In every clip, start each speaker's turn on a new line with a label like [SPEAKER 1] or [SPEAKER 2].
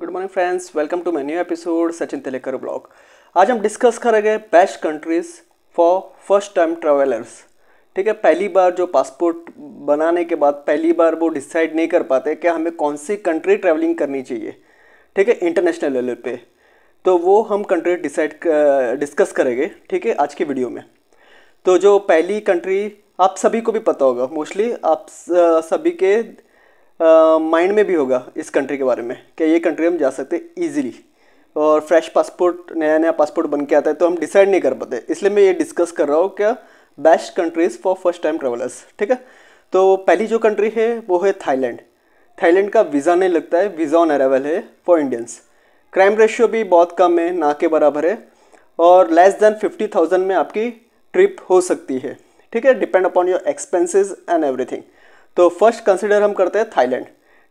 [SPEAKER 1] good morning friends welcome to my new episode Sachin Telekar blog आज हम discuss करेंगे best countries for first time travellers ठीक है पहली बार जो पासपोर्ट बनाने के बाद पहली बार वो डिसाइड नहीं कर पाते कि हमें कौन सी कंट्री ट्रैवलिंग करनी चाहिए ठीक है इंटरनेशनल लेवल पे तो वो हम कंट्री डिसाइड डिस्कस करेंगे ठीक है आज की वीडियो में तो जो पहली कंट्री आप सभी को भी पता होगा मोस्टली आप सभी के माइंड में भी होगा इस कंट्री के बारे में कि ये कंट्री हम जा सकते हैं ईजिली और फ्रेश पासपोर्ट नया नया पासपोर्ट बन के आता है तो हम डिसाइड नहीं कर पाते इसलिए मैं ये डिस्कस कर रहा हूँ क्या best countries for first time travellers ठीक है तो पहली जो कंट्री है वो है थाईलैंड थाईलैंड का वीज़ा नहीं लगता है वीज़ा ऑन अरावल है फॉर इंडियंस क्राइम रेशियो भी बहुत कम है ना के बराबर है और लेस देन फिफ्टी थाउजेंड में आपकी ट्रिप हो सकती है ठीक है depend upon your expenses and everything तो फर्स्ट कंसिडर हम करते हैं थाईलैंड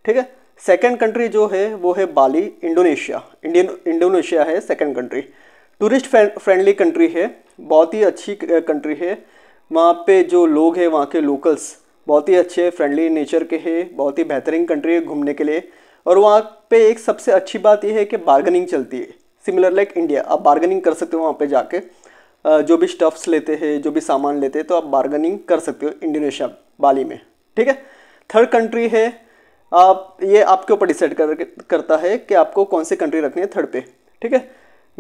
[SPEAKER 1] ठीक है सेकेंड कंट्री जो है वो है बाली इंडोनेशिया इंडियन इंडोनेशिया है second country tourist friendly country है बहुत ही अच्छी कंट्री है वहाँ पे जो लोग हैं वहाँ के लोकल्स बहुत ही अच्छे फ्रेंडली नेचर के हैं बहुत ही बेहतरीन कंट्री है घूमने के लिए और वहाँ पे एक सबसे अच्छी बात यह है कि बार्गनिंग चलती है सिमिलर लाइक इंडिया आप बार्गनिंग कर सकते हो वहाँ पे जाके जो भी स्टफ्स लेते हैं जो भी सामान लेते हैं तो आप बार्गनिंग कर सकते हो इंडोनेशिया बाली में ठीक है थर्ड कंट्री है आप ये आपके ऊपर डिसाइड कर, करता है कि आपको कौन सी कंट्री रखनी है थर्ड पे ठीक है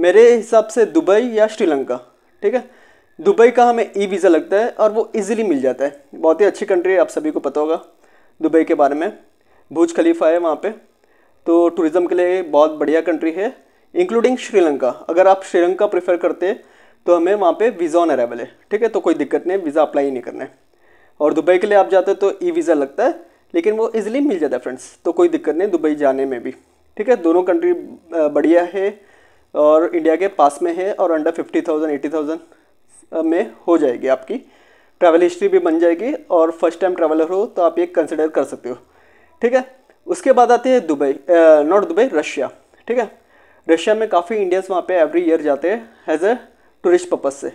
[SPEAKER 1] मेरे हिसाब से दुबई या श्रीलंका ठीक है दुबई का हमें ई वीज़ा लगता है और वो इजीली मिल जाता है बहुत ही अच्छी कंट्री है आप सभी को पता होगा दुबई के बारे में भूज खलीफा है वहाँ पे तो टूरिज़्म के लिए बहुत बढ़िया कंट्री है इंक्लूडिंग श्रीलंका अगर आप श्रीलंका प्रेफर करते तो हमें वहाँ पे वीज़ा ऑन अरेवल है ठीक है तो कोई दिक्कत नहीं वीज़ा अप्लाई नहीं करना है और दुबई के लिए आप जाते हो तो ई वीज़ा लगता है लेकिन वो ईज़िली मिल जाता है फ्रेंड्स तो कोई दिक्कत नहीं दुबई जाने में भी ठीक है दोनों कंट्री बढ़िया है और इंडिया के पास में है और under fifty thousand eighty thousand में हो जाएगी आपकी ट्रैवल हिस्ट्री भी बन जाएगी और फर्स्ट टाइम ट्रैवलर हो तो आप ये कंसिडर कर सकते हो ठीक है उसके बाद आते हैं दुबई नॉट दुबई रशिया ठीक है रशिया में काफ़ी इंडियंस वहाँ पे एवरी ईयर जाते हैं एज ए टूरिस्ट पर्पज़ से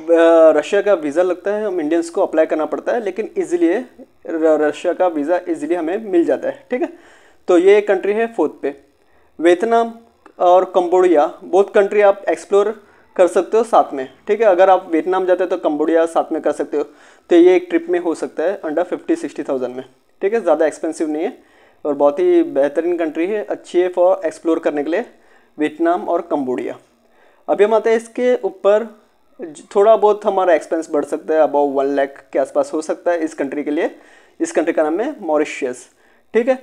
[SPEAKER 1] रशिया का वीज़ा लगता है हम इंडियंस को अप्लाई करना पड़ता है लेकिन इजीलिए रशिया का वीज़ा इजीली हमें मिल जाता है ठीक है तो ये एक कंट्री है फोर्थ पे वियतनाम और कम्बोडिया बहुत कंट्री आप एक्सप्लोर कर सकते हो साथ में ठीक है अगर आप वियतनाम जाते हो तो कम्बोडिया साथ में कर सकते हो तो ये एक ट्रिप में हो सकता है अंडर फिफ्टी सिक्सटी थाउजेंड में ठीक है ज़्यादा एक्सपेंसिव नहीं है और बहुत ही बेहतरीन कंट्री है अच्छी है फॉर एक्सप्लोर करने के लिए वियतनाम और कम्बोडिया अभी हम आते हैं इसके ऊपर थोड़ा बहुत हमारा एक्सपेंस बढ़ सकता है अबाउ वन लैख के आसपास हो सकता है इस कंट्री के लिए इस कंट्री का नाम है मॉरिशियस ठीक है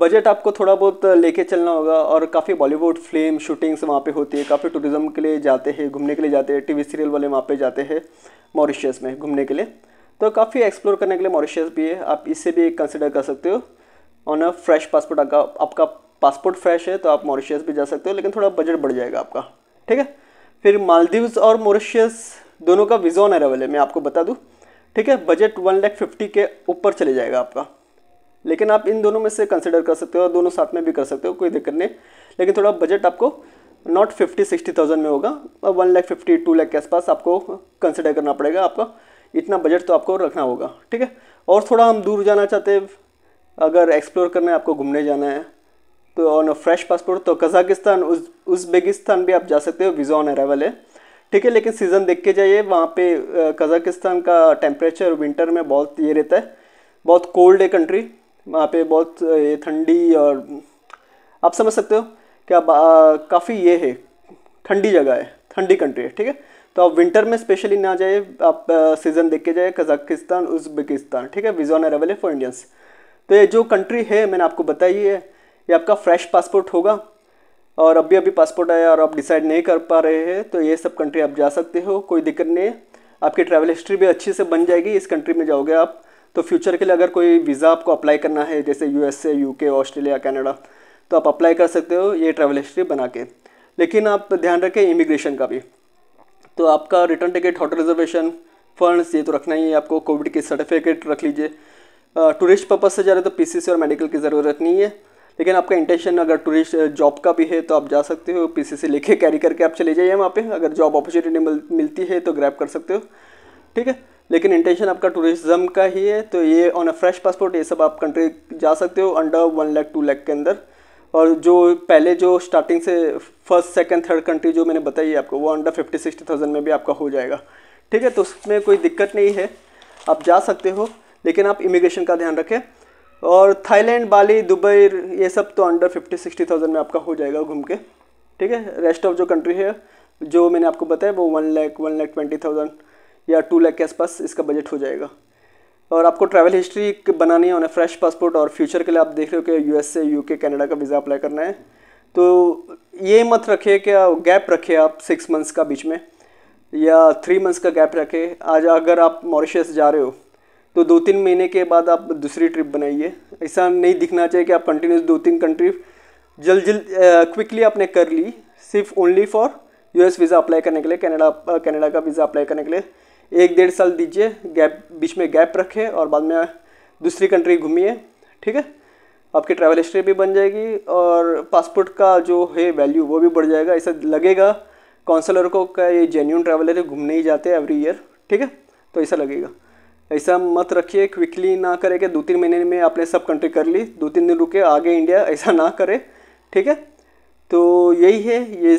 [SPEAKER 1] बजट आपको थोड़ा बहुत लेके चलना होगा और काफ़ी बॉलीवुड फिल्म शूटिंग्स वहाँ पे होती है काफ़ी टूरिज़्म के लिए जाते हैं घूमने के लिए जाते हैं टीवी सीरियल वाले वहाँ पे जाते हैं मॉरिशियस में घूमने के लिए तो काफ़ी एक्सप्लोर करने के लिए मॉरिशियस भी है आप इससे भी कंसिडर कर सकते हो ऑन अ फ्रेश पासपोर्ट आपका आपका पासपोर्ट फ्रेश है तो आप मॉरिशियस भी जा सकते हो लेकिन थोड़ा बजट बढ़ जाएगा आपका ठीक है फिर मालदीव्स और मॉरिशस दोनों का वीज़ा ऑन अरेवल है मैं आपको बता दूँ ठीक है बजट वन लैख फिफ्टी के ऊपर चले जाएगा आपका लेकिन आप इन दोनों में से कंसिडर कर सकते हो और दोनों साथ में भी कर सकते हो कोई दिक्कत नहीं लेकिन थोड़ा बजट आपको नॉट फिफ्टी सिक्सटी थाउजेंड में होगा और one lakh fifty two lakh के आसपास आपको कंसिडर करना पड़ेगा आपका इतना बजट तो आपको रखना होगा ठीक है और थोड़ा हम दूर जाना चाहते हैं अगर एक्सप्लोर करना है आपको घूमने जाना है तो ऑन अ फ्रेश पासपोर्ट तो कजाकिस्तान उज उज़बेगिस्तान भी आप जा सकते हो वीज़ा ऑन अरावल है ठीक है लेकिन सीज़न देख के जाइए वहाँ पे कजाकिस्तान का टेम्परेचर विंटर में बहुत ये रहता है बहुत कोल्ड है कंट्री वहाँ पे बहुत ये ठंडी और आप समझ सकते हो कि अब काफ़ी ये है ठंडी जगह है ठंडी कंट्री है ठीक है तो आप विंटर में स्पेशली ना जाइए आप सीज़न देख के जाइए कजाकिस्तान उज्बेकिस्तान ठीक है ऑन अरावल है फॉर इंडियंस तो ये जो कंट्री है मैंने आपको बताई है ये आपका फ्रेश पासपोर्ट होगा और अभी अभी पासपोर्ट आया और आप डिसाइड नहीं कर पा रहे हैं तो ये सब कंट्री आप जा सकते हो कोई दिक्कत नहीं है आपकी ट्रैवल हिस्ट्री भी अच्छी से बन जाएगी इस कंट्री में जाओगे आप तो फ्यूचर के लिए अगर कोई वीज़ा आपको अप्लाई करना है जैसे यू एस ऑस्ट्रेलिया कैनेडा तो आप अप्लाई कर सकते हो ये ट्रैवल हिस्ट्री बना के लेकिन आप ध्यान रखें इमिग्रेशन का भी तो आपका return ticket hotel reservation funds ये तो रखना ही है आपको कोविड की सर्टिफिकेट रख लीजिए टूरिस्ट पर्पज़ से जा रहे तो पीसीसी और मेडिकल की ज़रूरत नहीं है लेकिन आपका इंटेंशन अगर टूरिस्ट जॉब का भी है तो आप जा सकते हो पी से लेके कैरी करके आप चले जाइए वहाँ पे अगर जॉब अपॉर्चुनिटी मिल, मिलती है तो ग्रैप कर सकते हो ठीक है लेकिन इंटेंशन आपका टूरिज्म का ही है तो ये ऑन अ फ्रेश पासपोर्ट ये सब आप कंट्री जा सकते हो under one lakh two lakh के अंदर और जो पहले जो स्टार्टिंग से फर्स्ट सेकेंड थर्ड कंट्री जो मैंने बताई आपको वो अंडर फिफ्टी सिक्सटी थाउजेंड में भी आपका हो जाएगा ठीक है तो उसमें कोई दिक्कत नहीं है आप जा सकते हो लेकिन आप इमिग्रेशन का ध्यान रखें और थाईलैंड बाली दुबई ये सब तो अंडर फिफ्टी सिक्सटी थाउजेंड में आपका हो जाएगा घूम के ठीक है रेस्ट ऑफ जो कंट्री है जो मैंने आपको बताया वो one lakh one lakh twenty thousand या टू लैख के आसपास इसका बजट हो जाएगा और आपको ट्रैवल हिस्ट्री बनानी है उन्हें फ्रेश पासपोर्ट और फ्यूचर के लिए आप देख रहे हो कि यू के कनाडा का वीज़ा अप्लाई करना है तो ये मत रखिए कि गैप रखे आप सिक्स मंथ्स का बीच में या थ्री मंथ्स का गैप रखें आज अगर आप मॉरिशस जा रहे हो तो दो तीन महीने के बाद आप दूसरी ट्रिप बनाइए ऐसा नहीं दिखना चाहिए कि आप कंटिन्यूस दो तीन कंट्री जल्द जल्द क्विकली आपने कर ली सिर्फ only for US visa apply करने के लिए कनाडा कनाडा का वीज़ा अप्लाई करने के लिए एक डेढ़ साल दीजिए गैप बीच में गैप रखें और बाद में दूसरी कंट्री घूमिए ठीक है आपकी ट्रैवल हिस्ट्री भी बन जाएगी और पासपोर्ट का जो है वैल्यू वो भी बढ़ जाएगा ऐसा लगेगा काउंसलर को का ये जेन्यून ट्रैवलर है घूमने ही जाते हैं एवरी ईयर ठीक है तो ऐसा लगेगा ऐसा मत रखिए क्विकली ना करें कि दो तीन महीने में आपने सब कंट्री कर ली दो तीन दिन रुके आगे इंडिया ऐसा ना करे ठीक है तो यही है ये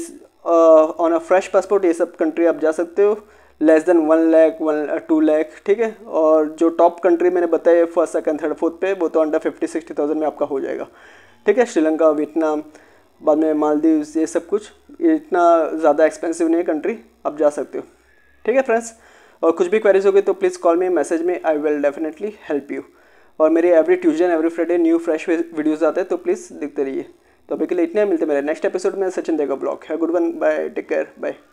[SPEAKER 1] ऑन अ फ्रेश पासपोर्ट ये सब कंट्री आप जा सकते हो less than one lakh one two lakh ठीक है और जो टॉप कंट्री मैंने बताया फर्स्ट सेकेंड थर्ड फोर्थ पे वो तो अंडर फिफ्टी सिक्सटी थाउजेंड में आपका हो जाएगा ठीक है श्रीलंका वियतनाम बाद में मालदीव ये सब कुछ इतना ज़्यादा एक्सपेंसिव नहीं है कंट्री आप जा सकते हो ठीक है फ्रेंड्स और कुछ भी क्वेरीज होगी तो प्लीज़ कॉल मी मैसेज में I will definitely help you और मेरे every Tuesday and every Friday new fresh videos आते हैं तो प्लीज़ देखते रहिए तो अभी के लिए इतने मिलते मेरे नेक्स्ट एपिसोड में सचिन देगा ब्लॉग है good one bye take care bye